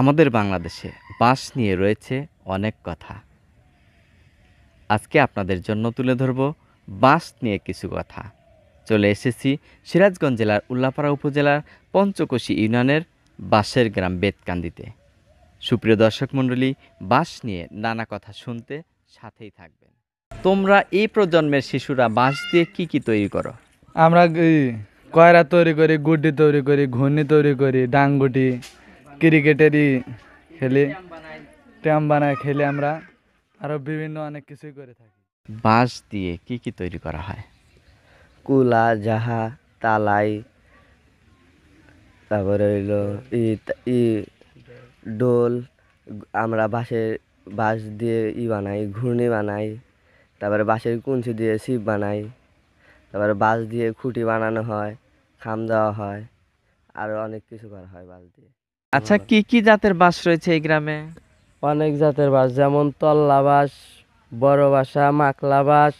আমাদের বাংলাদেশে বাঁশ নিয়ে রয়েছে অনেক কথা আজকে আপনাদের জন্য তুলে ধরব বাঁশ নিয়ে কিছু কথা চলে এসেছি সিরাজগঞ্জ জেলার উল্লাপাড়া উপজেলার পঞ্চকোশী ইউনিয়নের বাঁশের গ্রাম বেতকান্দিতে সুপ্রিয় দর্শক মণ্ডলী বাঁশ নিয়ে নানা কথা শুনতে সাথেই থাকবেন তোমরা এই প্রজন্মের শিশুরা বাঁশ দিয়ে কি কি তৈরি করো আমরা কয়রা তৈরি করি গুড্ডি তৈরি করি ঘূর্ণি তৈরি করি ডাঙ্গুটি ক্রিকেটেরই খেলি ট্যাম বানায় খেলে আমরা আরও বিভিন্ন অনেক কিছুই করে থাকি বাঁশ দিয়ে কি কি তৈরি করা হয় কুলা জাহা তালাই তারপরে হইল ই ই ডোল আমরা বাঁশের বাঁশ দিয়ে ই বানাই ঘূর্ণি বানাই তারপরে বাঁশের কুঞ্চি দিয়ে ছিপ বানাই তারপরে বাঁশ দিয়ে খুঁটি বানানো হয় খাম দেওয়া হয় আরও অনেক কিছু করা হয় বাঁশ দিয়ে আচ্ছা কি কি জাতের বাস রয়েছে এই গ্রামে অনেক জাতের বাস যেমন তল্লা বাস বড় বাসা মাকলা বাস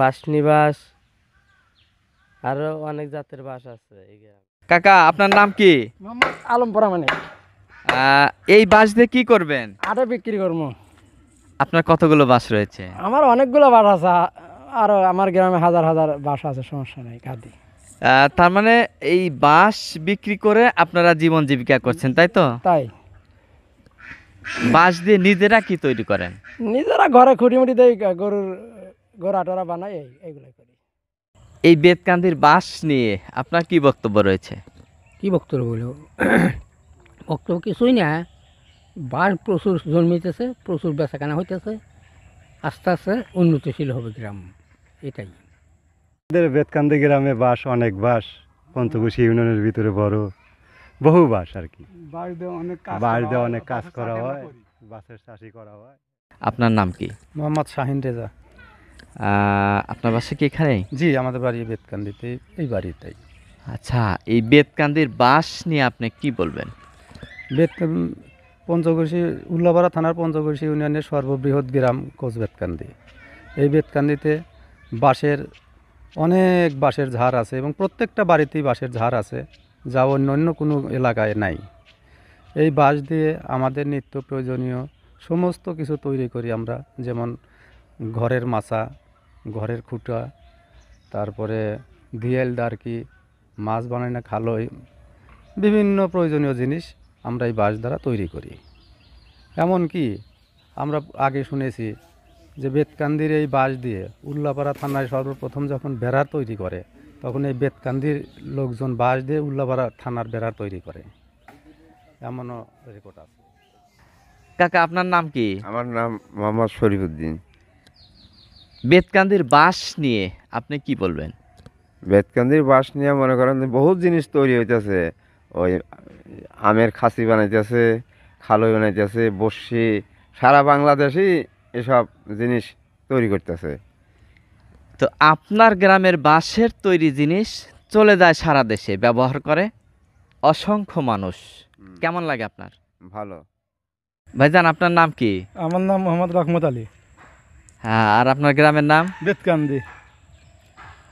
বাসনি বাস আরো অনেক জাতের বাস আছে কাকা আপনার নাম কি মোহাম্মদ আলম আহ, এই বাস দিয়ে কি করবেন আরো বিক্রি করব আপনার কতগুলো বাস রয়েছে আমার অনেকগুলো বাস আছে আরো আমার গ্রামে হাজার হাজার বাস আছে সমস্যা নাই কাদি তার মানে এই বাঁশ বিক্রি করে আপনারা জীবন জীবিকা করছেন তাই তো তাই বাঁশ দিয়ে নিজেরা কি তৈরি করেন নিজেরা ঘরে খুঁটিমুটি দিয়ে গরুর গরু বানায় বানাই এইগুলো করি এই বেদকান্দির বাঁশ নিয়ে আপনার কি বক্তব্য রয়েছে কি বক্তব্য বলবো বক্তব্য কিছুই না বাঁশ প্রচুর জন্মিতেছে প্রচুর বেচাকেনা হইতেছে আস্তে আস্তে উন্নতিশীল হবে গ্রাম এটাই আমাদের বেতকান্দি গ্রামে বাস অনেক বাস পঞ্চকুশি ইউনিয়নের ভিতরে বড় বহু বাস আর কি বাস দেওয়া অনেক কাজ করা হয় বাসের চাষি করা হয় আপনার নাম কি মোহাম্মদ শাহিন রেজা আপনার বাসা কি এখানে জি আমাদের বাড়ি বেতকান্দিতে এই বাড়িটাই আচ্ছা এই বেতকান্দির বাস নিয়ে আপনি কি বলবেন বেত পঞ্চকুশি উল্লাপাড়া থানার পঞ্চকুশি ইউনিয়নের সর্ববৃহৎ গ্রাম কোচবেতকান্দি এই বেতকান্দিতে বাসের অনেক বাঁশের ঝাড় আছে এবং প্রত্যেকটা বাড়িতেই বাঁশের ঝাড় আছে যা অন্য অন্য কোনো এলাকায় নাই এই বাঁশ দিয়ে আমাদের নিত্য প্রয়োজনীয় সমস্ত কিছু তৈরি করি আমরা যেমন ঘরের মাছা ঘরের খুঁটা তারপরে ভিয়েল ডারকি মাছ বানাই না খালই বিভিন্ন প্রয়োজনীয় জিনিস আমরা এই বাঁশ দ্বারা তৈরি করি এমন কি আমরা আগে শুনেছি যে বেতকান্দির এই বাঁশ দিয়ে উল্লাপাড়া থানায় সর্বপ্রথম যখন বেড়া তৈরি করে তখন এই বেতকান্দির লোকজন বাঁশ দিয়ে উল্লাপাড়া থানার বেড়া তৈরি করে এমনও রেকর্ড আছে কাকা আপনার নাম কি আমার নাম মোহাম্মদ শরীফুদ্দিন বেতকান্দির বাঁশ নিয়ে আপনি কি বলবেন বেতকান্দির বাঁশ নিয়ে মনে করেন বহুত জিনিস তৈরি হইতেছে ওই আমের খাসি বানাইতেছে খালই বানাইতেছে বসি সারা বাংলাদেশই এসব জিনিস তৈরি করতেছে তো আপনার গ্রামের বাঁশের তৈরি জিনিস চলে যায় সারা দেশে ব্যবহার করে অসংখ্য মানুষ কেমন লাগে আপনার ভালো ভাইজান আপনার নাম কি আমার নাম মোহাম্মদ রহমত আলী হ্যাঁ আর আপনার গ্রামের নাম বেতকান্দি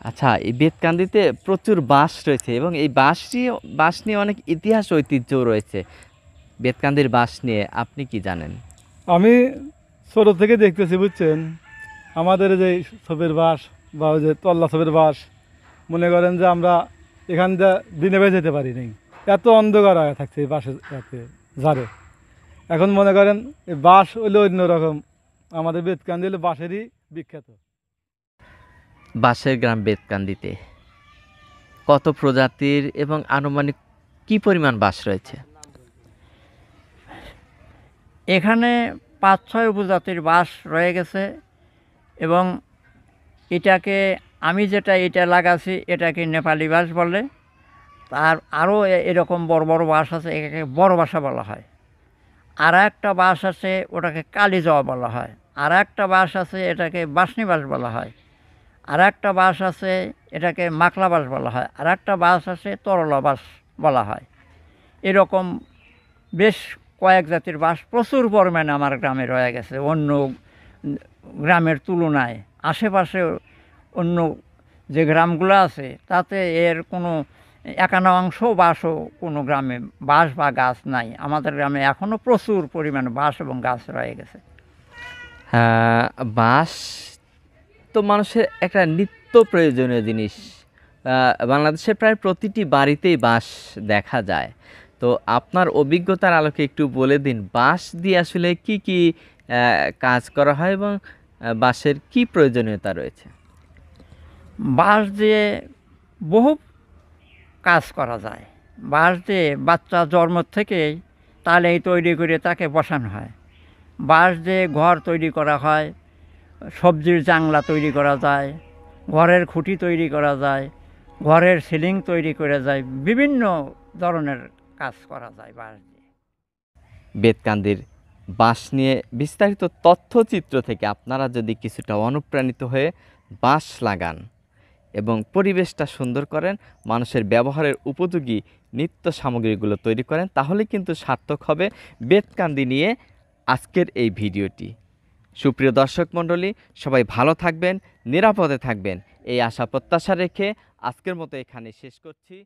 আচ্ছা এই বেতকান্দিতে প্রচুর বাঁশ রয়েছে এবং এই বাঁশটি বাঁশ নিয়ে অনেক ইতিহাস ঐতিহ্য রয়েছে বেতকান্দির বাঁশ নিয়ে আপনি কি জানেন আমি ছোট থেকে দেখতেছি বুঝছেন আমাদের যে ছোপের বাস বা ওই যে তল্লা ছবের বাস মনে করেন যে আমরা এখান দিয়ে দিনে বেজে যেতে পারি নি এত অন্ধকার হয়ে থাকছে এই বাসে ঝাড়ে এখন মনে করেন এই বাস হইলে অন্যরকম আমাদের বেতকান্দি হলে বাসেরই বিখ্যাত বাসের গ্রাম বেতকান্দিতে কত প্রজাতির এবং আনুমানিক কি পরিমাণ বাস রয়েছে এখানে পাঁচ ছয় উপজাতির বাস রয়ে গেছে এবং এটাকে আমি যেটা এটা লাগাছি এটাকে নেপালি বাস বলে তার আরও এরকম বড় বড় বাস আছে এটাকে বড় বাসা বলা হয় আর একটা বাস আছে ওটাকে কালী যাওয়া বলা হয় আর একটা বাস আছে এটাকে বাসনি বাস বলা হয় আর একটা বাস আছে এটাকে মাকলা বাস বলা হয় আর একটা বাস আছে তরলা বাস বলা হয় এরকম বেশ কয়েক জাতির বাস প্রচুর পরিমাণে আমার গ্রামে রয়ে গেছে অন্য গ্রামের তুলনায় আশেপাশে অন্য যে গ্রামগুলো আছে তাতে এর কোনো একান্ন অংশ বাসও কোনো গ্রামে বাস বা গাছ নাই আমাদের গ্রামে এখনও প্রচুর পরিমাণে বাস এবং গাছ রয়ে গেছে বাস তো মানুষের একটা নিত্য প্রয়োজনীয় জিনিস বাংলাদেশের প্রায় প্রতিটি বাড়িতেই বাস দেখা যায় তো আপনার অভিজ্ঞতার আলোকে একটু বলে দিন বাঁশ দিয়ে আসলে কি কি কাজ করা হয় এবং বাঁশের কি প্রয়োজনীয়তা রয়েছে বাঁশ দিয়ে বহু কাজ করা যায় বাঁশ দিয়ে বাচ্চা জন্ম থেকেই তালেই তৈরি করে তাকে বসানো হয় বাঁশ দিয়ে ঘর তৈরি করা হয় সবজির জাংলা তৈরি করা যায় ঘরের খুঁটি তৈরি করা যায় ঘরের সিলিং তৈরি করা যায় বিভিন্ন ধরনের কাজ করা যায় বাঁশ দিয়ে বেতকান্দির বাঁশ নিয়ে বিস্তারিত তথ্যচিত্র থেকে আপনারা যদি কিছুটা অনুপ্রাণিত হয়ে বাঁশ লাগান এবং পরিবেশটা সুন্দর করেন মানুষের ব্যবহারের উপযোগী নিত্য সামগ্রীগুলো তৈরি করেন তাহলে কিন্তু সার্থক হবে বেতকান্দি নিয়ে আজকের এই ভিডিওটি সুপ্রিয় দর্শক মণ্ডলী সবাই ভালো থাকবেন নিরাপদে থাকবেন এই আশা প্রত্যাশা রেখে আজকের মতো এখানে শেষ করছি